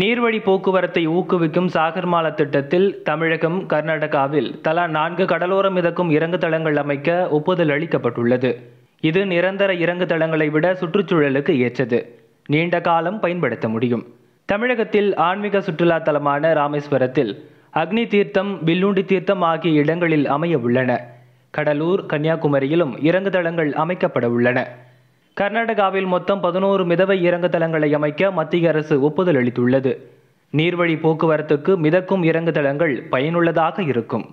நீர்வழி போக்குவரத்தை ஊக்குவிக்கும் சாகர்மாலா திட்டத்தில் தமிழகம் கர்நாடகாவில் தலா நான்கு கடலோரம் மிதக்கும் இறங்கு தளங்கள் அமைக்க ஒப்புதல் அளிக்கப்பட்டுள்ளது இது நிரந்தர இறங்கு தளங்களை விட சுற்றுச்சூழலுக்கு ஏற்றது நீண்ட காலம் பயன்படுத்த முடியும் தமிழகத்தில் ஆன்மீக சுற்றுலா தலமான ராமேஸ்வரத்தில் அக்னி தீர்த்தம் வில்லுண்டி தீர்த்தம் ஆகிய இடங்களில் அமைய உள்ளன கடலூர் கன்னியாகுமரியிலும் இறங்கு தளங்கள் அமைக்கப்பட உள்ளன கர்நாடகாவில் மொத்தம் பதினோரு மிதவை இறங்கு தளங்களை அமைக்க மத்திய அரசு ஒப்புதல் அளித்துள்ளது நீர்வழி போக்குவரத்துக்கு மிதக்கும் இறங்கு தளங்கள் பயனுள்ளதாக இருக்கும்